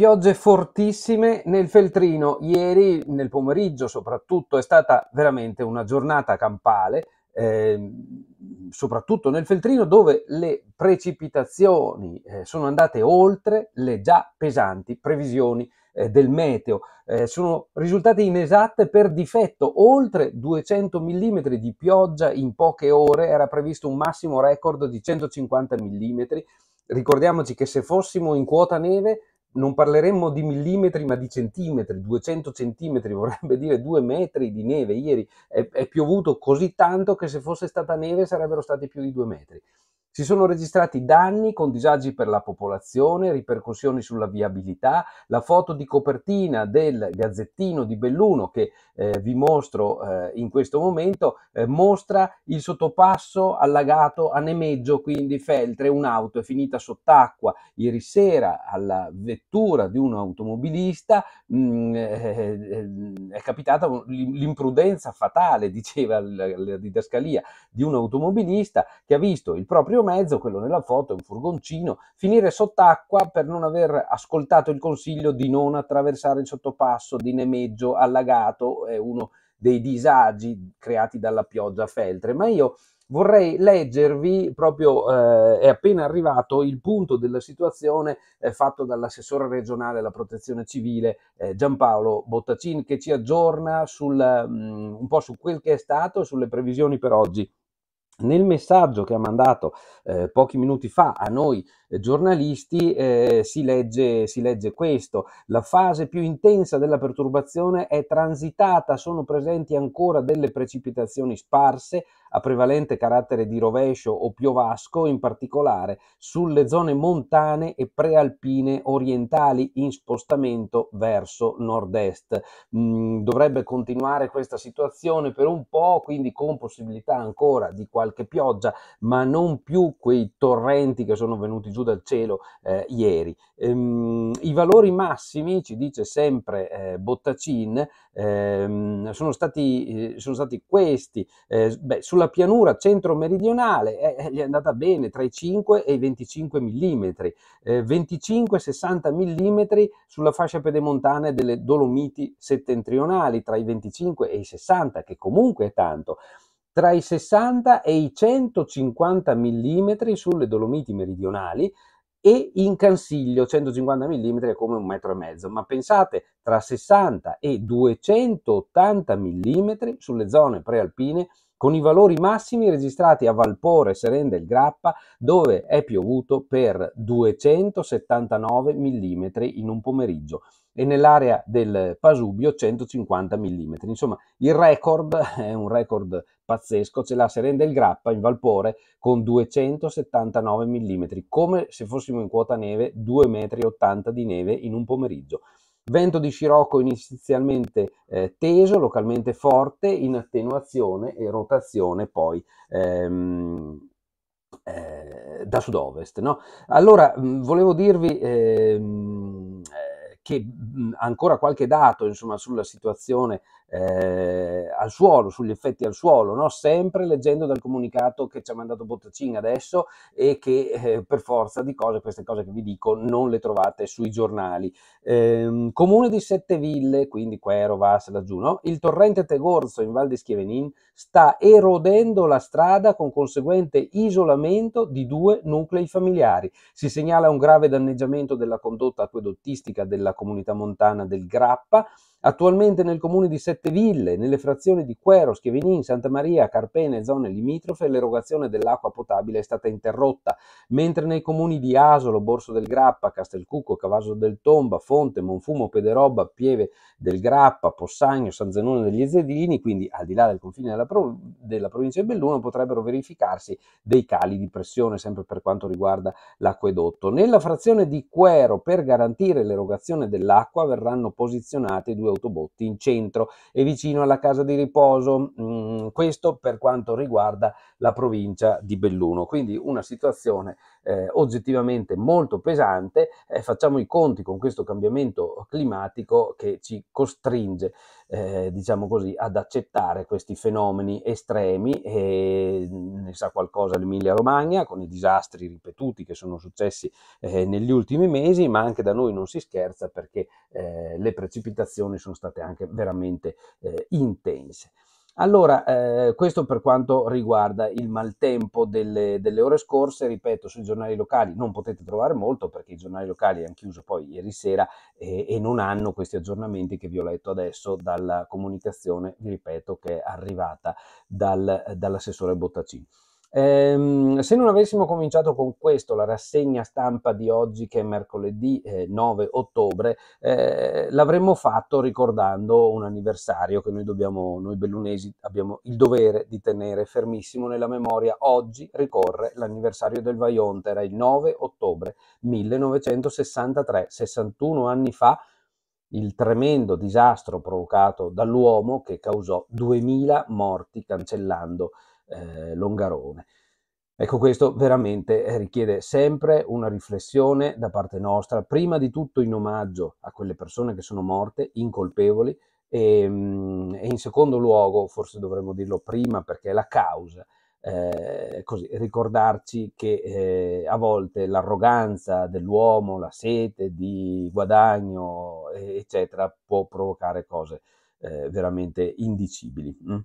Piogge fortissime nel Feltrino. Ieri, nel pomeriggio soprattutto, è stata veramente una giornata campale, eh, soprattutto nel Feltrino, dove le precipitazioni eh, sono andate oltre le già pesanti previsioni eh, del meteo. Eh, sono risultate inesatte per difetto. Oltre 200 mm di pioggia in poche ore, era previsto un massimo record di 150 mm. Ricordiamoci che se fossimo in quota neve non parleremmo di millimetri ma di centimetri, 200 centimetri vorrebbe dire 2 metri di neve. Ieri è, è piovuto così tanto che se fosse stata neve sarebbero stati più di 2 metri. Si sono registrati danni con disagi per la popolazione, ripercussioni sulla viabilità. La foto di copertina del Gazzettino di Belluno che eh, vi mostro eh, in questo momento eh, mostra il sottopasso allagato a Nemeggio, quindi Feltre, un'auto è finita sott'acqua ieri sera alla vettura di un automobilista, mh, mm, eh, eh, è capitata l'imprudenza fatale, diceva la didascalia, di un automobilista che ha visto il proprio mezzo, quello nella foto, un furgoncino, finire sott'acqua per non aver ascoltato il consiglio di non attraversare il sottopasso di Nemeggio allagato, è uno dei disagi creati dalla pioggia feltre. Ma io vorrei leggervi proprio, eh, è appena arrivato il punto della situazione eh, fatto dall'assessore regionale alla protezione civile eh, Giampaolo Bottacin che ci aggiorna sul, mh, mm, un po' su quel che è stato e sulle previsioni per oggi. Nel messaggio che ha mandato eh, pochi minuti fa a noi eh, giornalisti eh, si, legge, si, legge, questo. La fase più intensa della perturbazione è transitata, sono presenti ancora delle precipitazioni sparse, a prevalente carattere di rovescio o piovasco, in particolare sulle zone montane e prealpine orientali in spostamento verso nord-est. Mm, dovrebbe continuare questa situazione per un po', quindi con possibilità ancora di qualche pioggia, ma non più quei torrenti che sono venuti giù dal cielo eh, ieri. Ehm, I valori massimi, ci dice sempre eh, Bottacin, ehm, sono, stati, eh, sono, stati, questi. Eh, beh, sulla sulla pianura centro-meridionale eh, eh, gli è andata bene tra i 5 e i 25 mm, eh, 25-60 mm sulla fascia pedemontana delle Dolomiti settentrionali, tra i 25 e i 60, che comunque è tanto tra i 60 e i 150 mm sulle Dolomiti meridionali e in Cansiglio 150 mm è come un metro e mezzo, ma pensate tra 60 e 280 mm sulle zone prealpine con i valori massimi registrati a Valpore, Serenda e Grappa, dove è piovuto per 279 mm in un pomeriggio e nell'area del Pasubio 150 mm. Insomma, il record è un record pazzesco, ce l'ha Serenda il Grappa in Valpore con 279 mm, come se fossimo in quota neve, 2,80 m di neve in un pomeriggio. Vento di scirocco inizialmente eh, teso, localmente forte, in attenuazione e rotazione poi ehm, eh, da sud-ovest. No? Allora, mh, mm, volevo dirvi... Ehm, eh, che mm, ancora qualche dato insomma, sulla situazione eh, al suolo, sugli effetti al suolo, no? sempre leggendo dal comunicato che ci ha mandato Bottacin adesso e che eh, per forza di cose, queste cose che vi dico, non le trovate sui giornali. Eh, comune di Setteville, quindi Quero, Vas, laggiù, no? il torrente Tegorzo in Val di Schievenin sta erodendo la strada con conseguente isolamento di due nuclei familiari. Si segnala un grave danneggiamento della condotta acquedottistica della comunità montana del Grappa, Attualmente nel comune di Setteville, nelle frazioni di Quero, Schievenin, Santa Maria, Carpene e zone limitrofe, l'erogazione dell'acqua potabile è stata interrotta, mentre nei comuni di Asolo, Borso del Grappa, Castelcucco, Cavaso del Tomba, Fonte, Monfumo, Pederoba, Pieve del Grappa, Possagno, San Zenone degli Ezzedini, quindi al di là del confine della provincia, della provincia di Belluno potrebbero verificarsi dei cali di pressione sempre per quanto riguarda l'acquedotto. Nella frazione di Quero per garantire l'erogazione dell'acqua verranno posizionate due autobotti in centro e vicino alla casa di riposo, mm, questo per quanto riguarda la provincia di Belluno. Quindi una situazione eh, oggettivamente molto pesante, eh, facciamo i conti con questo cambiamento climatico che ci costringe eh, diciamo così, ad accettare questi fenomeni estremi e ne sa qualcosa l'Emilia Romagna con i disastri ripetuti che sono successi eh, negli ultimi mesi, ma anche da noi non si scherza perché eh, le precipitazioni sono state anche veramente eh, intense. Allora, eh, questo per quanto riguarda il maltempo delle, delle, ore scorse, ripeto, sui giornali locali non potete trovare molto perché i giornali locali hanno chiuso poi ieri sera eh, e non hanno questi aggiornamenti che vi ho letto adesso dalla comunicazione, vi ripeto, che è arrivata dal, dall'assessore Bottacini. Ehm, se non avessimo cominciato con questo, la rassegna stampa di oggi, che è mercoledì eh, 9 ottobre, eh, l'avremmo fatto ricordando un anniversario che noi, dobbiamo, noi bellunesi abbiamo il dovere di tenere fermissimo nella memoria. Oggi ricorre l'anniversario del Vaionte, era il 9 ottobre 1963, 61 anni fa il tremendo disastro provocato dall'uomo che causò 2000 morti cancellando eh, Longarone. Ecco, questo veramente eh, richiede sempre una riflessione da parte nostra, prima di tutto in omaggio a quelle persone che sono morte, incolpevoli, e, ehm, e in secondo luogo, forse dovremmo dirlo prima perché è la causa, eh, così, ricordarci che eh, a volte l'arroganza dell'uomo, la sete di guadagno, eccetera, può provocare cose eh, veramente indicibili. Mm?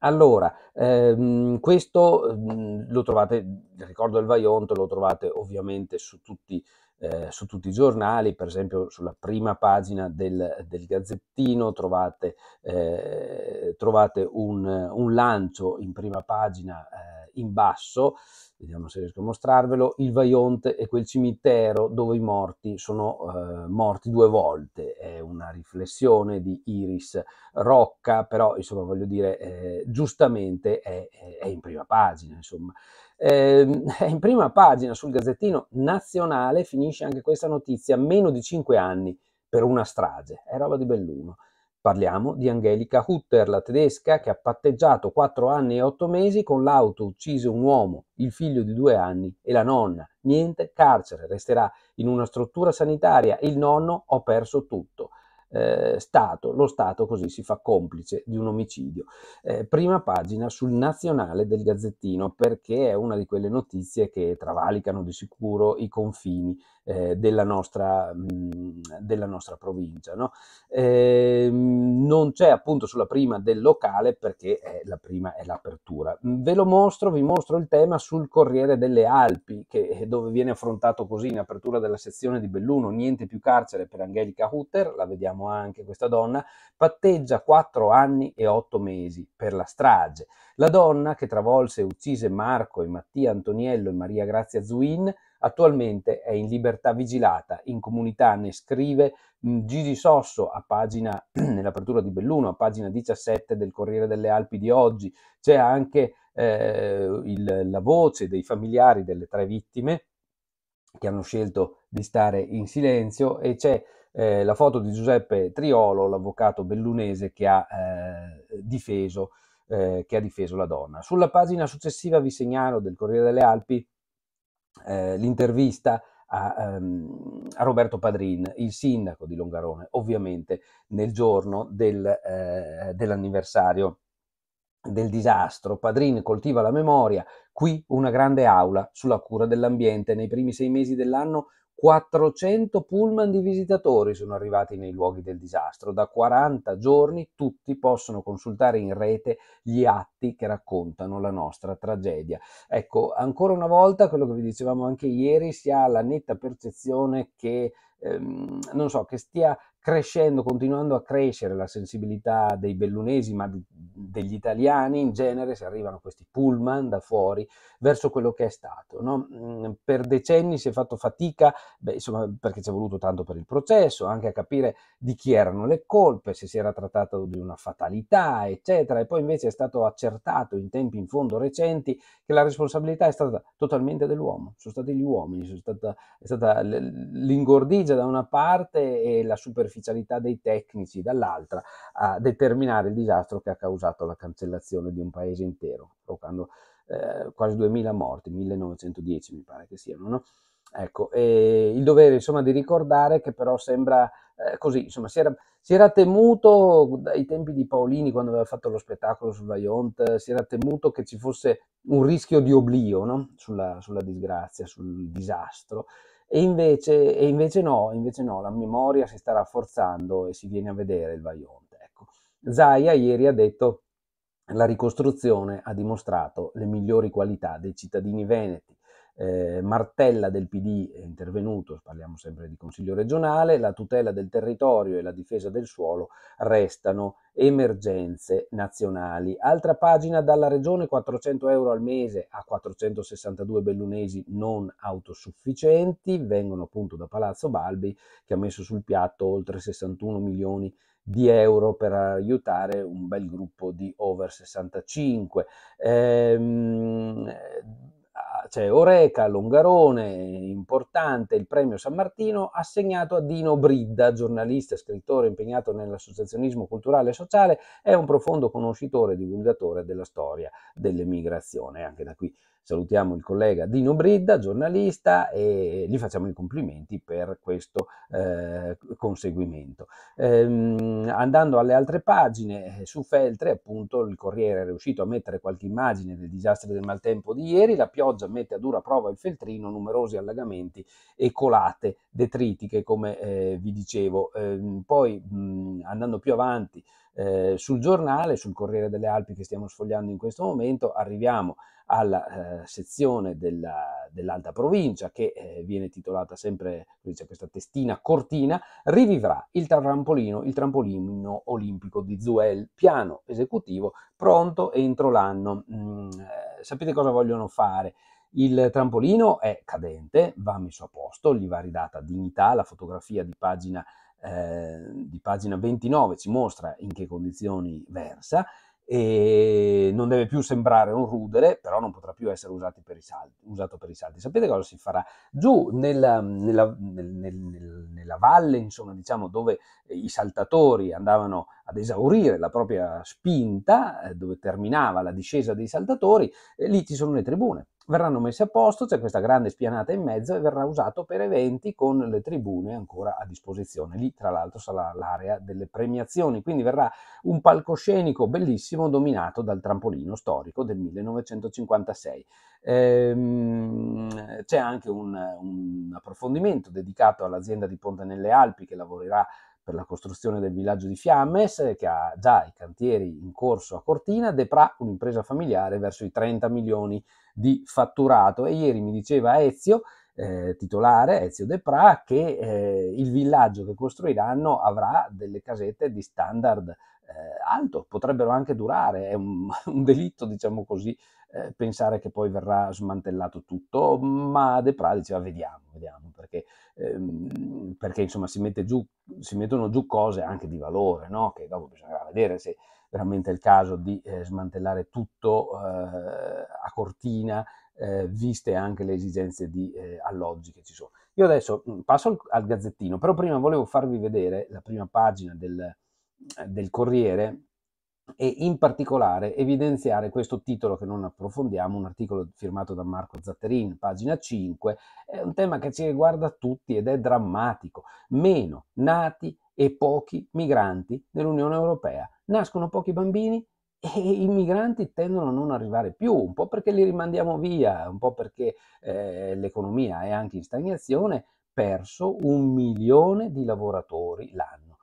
Allora, ehm, questo mh, mhmm, lo trovate, ricordo il Vaionto lo trovate ovviamente su tutti, eh, su tutti, i giornali, per esempio sulla prima pagina del, del Gazzettino trovate, eh, trovate un, un, lancio in prima pagina eh, in basso, vediamo se riesco a mostrarvelo, il Vaionte è quel cimitero dove i morti sono eh, morti due volte, è una riflessione di Iris Rocca, però insomma voglio dire, eh, giustamente è, è, in prima pagina, insomma. Eh, è in prima pagina sul Gazzettino Nazionale finisce anche questa notizia, meno di cinque anni per una strage, è roba di Belluno. Parliamo di Angelica Hutter, la tedesca che ha patteggiato 4 anni e 8 mesi con l'auto uccise un uomo, il figlio di 2 anni e la nonna. Niente carcere, resterà in una struttura sanitaria. e Il nonno ho perso tutto eh, Stato, lo Stato così si fa complice di un omicidio. Eh, prima pagina sul nazionale del Gazzettino perché è una di quelle notizie che travalicano di sicuro i confini eh, della, nostra, mh, mm, della, nostra, provincia. No? Ehm, non c'è appunto sulla prima del locale perché è la prima è l'apertura. Ve lo mostro, vi mostro il tema sul Corriere delle Alpi che, eh, dove viene affrontato così in apertura della sezione di Belluno, niente più carcere per Angelica Hutter, la vediamo vediamo anche questa donna, patteggia 4 anni e 8 mesi per la strage. La donna che travolse e uccise Marco e Mattia Antoniello e Maria Grazia Zuin attualmente è in libertà vigilata in comunità, ne scrive mm, Gigi Sosso a pagina, nell'apertura di Belluno, a pagina 17 del Corriere delle Alpi di oggi. C'è anche eh, il, la voce dei familiari delle tre vittime che hanno scelto di stare in silenzio e c'è eh, la foto di Giuseppe Triolo, l'avvocato bellunese che ha, eh, difeso, eh, che ha, difeso, la donna. Sulla pagina successiva vi segnalo del Corriere delle Alpi eh, l'intervista a, um, a, Roberto Padrin, il sindaco di Longarone, ovviamente nel giorno del, eh, dell'anniversario del disastro. Padrin coltiva la memoria, qui una grande aula sulla cura dell'ambiente. Nei primi sei mesi dell'anno 400 pullman di visitatori sono arrivati nei luoghi del disastro. Da 40 giorni tutti possono consultare in rete gli atti che raccontano la nostra tragedia. Ecco, ancora una volta, quello che vi dicevamo anche ieri, si ha la netta percezione che, ehm, so, che stia crescendo, continuando a crescere la sensibilità dei bellunesi, ma degli italiani in genere, se arrivano questi pullman da fuori, verso quello che è stato. No? Mm, per decenni si è fatto fatica, beh, insomma, perché ci è voluto tanto per il processo, anche a capire di chi erano le colpe, se si era trattato di una fatalità, eccetera, e poi invece è stato accertato in tempi in fondo recenti che la responsabilità è stata totalmente dell'uomo, sono stati gli uomini, stata, è stata l'ingordigia da una parte e la superficie superficialità dei tecnici, dall'altra a determinare il disastro che ha causato la cancellazione di un paese intero, provocando eh, quasi 2000 morti, 1910 mi pare che siano. No? Ecco, il dovere insomma di ricordare che però sembra eh, così, insomma si era, si era, temuto dai tempi di Paolini quando aveva fatto lo spettacolo sul Vajont, si era temuto che ci fosse un rischio di oblio no? sulla, sulla disgrazia, sul disastro. E invece, e invece, no, invece no, la memoria si sta rafforzando e si viene a vedere il Vaionte. Ecco. Zaia ieri ha detto la ricostruzione ha dimostrato le migliori qualità dei cittadini veneti. Eh, Martella del PD è intervenuto, parliamo sempre di Consiglio regionale, la tutela del territorio e la difesa del suolo restano emergenze nazionali. Altra pagina dalla regione 400 euro al mese a 462 bellunesi non autosufficienti, vengono appunto da Palazzo Balbi che ha messo sul piatto oltre 61 milioni di euro per aiutare un bel gruppo di over 65. Ehm, c'è Oreca, Longarone, importante il premio San Martino, assegnato a Dino Bridda, giornalista, e scrittore impegnato nell'associazionismo culturale e sociale, è un profondo conoscitore e divulgatore della storia dell'emigrazione. Anche da qui salutiamo il collega Dino Bridda, giornalista, e gli facciamo i complimenti per questo eh, conseguimento. Ehm, andando alle altre pagine, eh, su Feltre appunto il Corriere è riuscito a mettere qualche immagine del disastro del maltempo di ieri, la pioggia mette a dura prova il feltrino, numerosi allagamenti e colate detritiche come eh, vi dicevo. Ehm, poi mh, mm, andando più avanti, eh, sul giornale, sul Corriere delle Alpi che stiamo sfogliando in questo momento, arriviamo alla eh, sezione della, dell'Alta Provincia che eh, viene titolata sempre, c'è questa testina cortina, rivivrà il trampolino, il trampolino olimpico di Zuel, piano esecutivo pronto entro l'anno. Mm, eh, sapete cosa vogliono fare? Il trampolino è cadente, va messo a posto, gli va ridata dignità, la fotografia di pagina Ehm, di pagina 29 ci mostra in che condizioni versa e non deve più sembrare un rudere, però non potrà più essere per salti, usato per i salti. Sapete cosa si farà? Giù nella, nella, nel, nel, nella valle, insomma, diciamo, dove i saltatori andavano ad esaurire la propria spinta, eh, dove terminava la discesa dei saltatori, eh, lì ci sono le tribune verranno messe a posto, c'è questa grande spianata in mezzo e verrà usato per eventi con le tribune ancora a disposizione. Lì tra l'altro sarà l'area delle premiazioni, quindi verrà un palcoscenico bellissimo dominato dal trampolino storico del 1956. Ehm, c'è anche un, un approfondimento dedicato all'azienda di Ponte nelle Alpi che lavorerà per la costruzione del villaggio di Fiammes, che ha già i cantieri in corso a Cortina, Depra, un'impresa familiare, verso i 30 milioni di fatturato. E ieri mi diceva Ezio, eh, titolare, Ezio Depra, che eh, il villaggio che costruiranno avrà delle casette di standard eh, alto, potrebbero anche durare, è un, un delitto, diciamo così, eh, pensare che poi verrà smantellato tutto, ma De Pra diceva vediamo, vediamo, perché, ehm, perché insomma si, mette giù, si mettono giù cose anche di valore, no? che dopo bisognerà vedere se veramente è il caso di eh, smantellare tutto eh, a cortina, eh, viste anche le esigenze di eh, alloggi che ci sono. Io adesso mm, passo al, al gazzettino, però prima volevo farvi vedere la prima pagina del, eh, del Corriere e in particolare evidenziare questo titolo che non approfondiamo, un articolo firmato da Marco Zatterin, pagina 5, è un tema che ci riguarda tutti ed è drammatico. Meno nati e pochi migranti nell'Unione Europea. Nascono pochi bambini e i migranti tendono a non arrivare più, un po' perché li rimandiamo via, un po' perché eh, l'economia è anche in stagnazione, perso un milione di lavoratori l'anno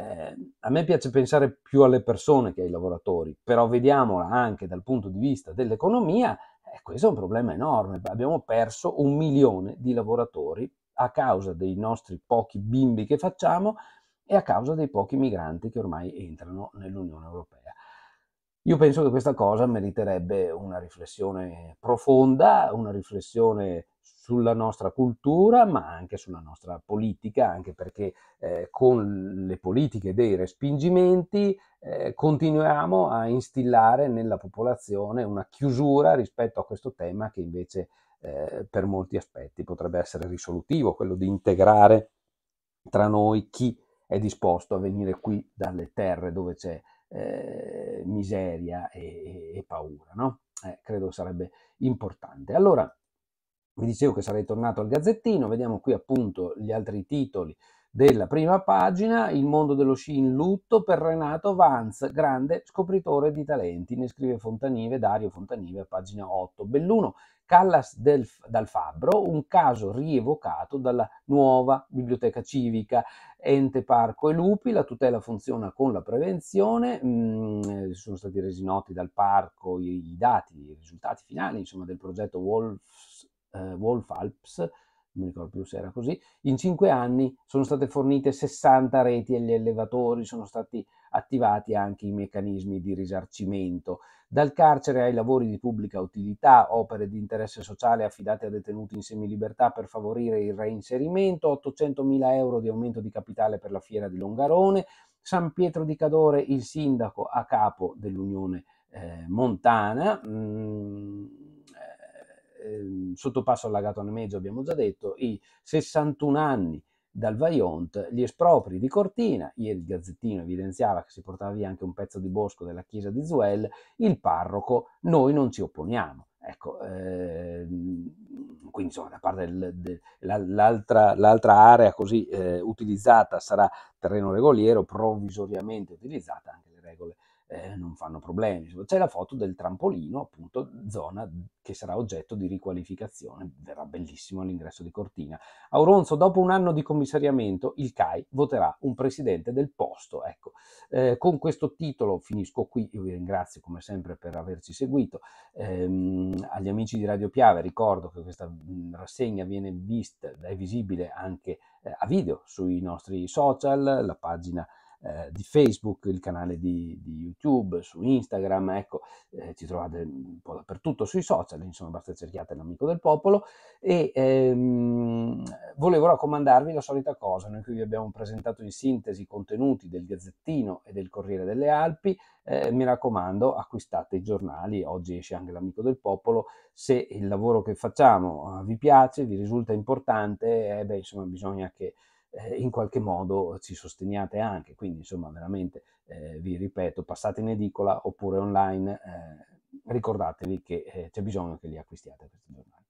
eh, a me piace pensare più alle persone che ai lavoratori, però vediamola anche dal punto di vista dell'economia, eh, questo è un problema enorme. Abbiamo perso un milione di lavoratori a causa dei nostri pochi bimbi che facciamo e a causa dei pochi migranti che ormai entrano nell'Unione Europea. Io penso che questa cosa meriterebbe una riflessione profonda, una riflessione sulla nostra cultura, ma anche sulla nostra politica, anche perché eh, con le politiche dei respingimenti eh, continuiamo a instillare nella popolazione una chiusura rispetto a questo tema che invece eh, per molti aspetti potrebbe essere risolutivo, quello di integrare tra noi chi è disposto a venire qui dalle terre dove c'è eh, miseria e, e paura. No? Eh, credo sarebbe importante. Allora, vi dicevo che sarei tornato al Gazzettino, vediamo qui appunto gli altri titoli della prima pagina, il mondo dello sci in lutto per Renato Vanz, grande scopritore di talenti, ne scrive Fontanive, Dario Fontanive, pagina 8. Belluno, Callas del, dal Fabbro, un caso rievocato dalla nuova biblioteca civica, ente parco e lupi, la tutela funziona con la prevenzione, mm, sono stati resi noti dal parco i, i dati, i risultati finali insomma, del progetto Wolfs eh, Wolf Alps, non mi ricordo più se era così, in cinque anni sono state fornite 60 reti agli allevatori, sono stati attivati anche i meccanismi di risarcimento. Dal carcere ai lavori di pubblica utilità, opere di interesse sociale affidate a detenuti in semilibertà per favorire il reinserimento, 800.000 euro di aumento di capitale per la fiera di Longarone, San Pietro di Cadore il sindaco a capo dell'Unione eh, Montana. Mm Ehm, sottopasso allagato nel mezzo, abbiamo già detto, i 61 anni dal Vaillant, gli espropri di Cortina, ieri il Gazzettino evidenziava che si portava via anche un pezzo di bosco della chiesa di Zuel, il parroco, noi non ci opponiamo. Ecco, eh, quindi insomma, da parte dell'altra de, area così eh, utilizzata sarà terreno regoliero, provvisoriamente utilizzata anche eh, non fanno problemi. C'è la foto del trampolino, appunto, zona che sarà oggetto di riqualificazione, verrà bellissimo all'ingresso di Cortina. Auronzo, dopo un anno di commissariamento, il CAI voterà un presidente del posto. Ecco, eh, con questo titolo finisco qui, io vi ringrazio come sempre per averci seguito. Eh, agli amici di Radio Piave ricordo che questa mm, rassegna viene vista, è visibile anche eh, a video sui nostri social, la pagina eh, di Facebook, il canale di, di YouTube, su Instagram, ecco, eh, ci trovate un po' dappertutto sui social, insomma basta cerchiate l'amico del popolo e ehm, volevo raccomandarvi la solita cosa, noi qui vi abbiamo presentato in sintesi i contenuti del Gazzettino e del Corriere delle Alpi, eh, mi raccomando acquistate i giornali, oggi esce anche l'amico del popolo, se il lavoro che facciamo eh, vi piace, vi risulta importante, eh, beh, insomma bisogna che eh, in qualche modo ci sosteniate anche. Quindi, insomma, veramente eh, vi ripeto, passate in edicola oppure online, eh, ricordatevi che eh, c'è bisogno che li acquistiate questi giornali.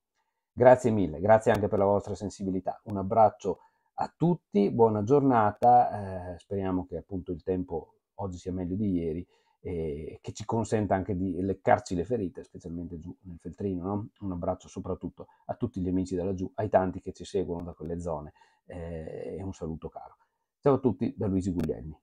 Grazie mille, grazie anche per la vostra sensibilità. Un abbraccio a tutti, buona giornata, eh, speriamo che appunto il tempo oggi sia meglio di ieri eh, che ci consenta anche di leccarci le ferite, specialmente giù nel feltrino. No? Un abbraccio soprattutto a tutti gli amici da laggiù, ai tanti che ci seguono da quelle zone eh, e un saluto caro. Ciao a tutti da Luigi Guglielmi.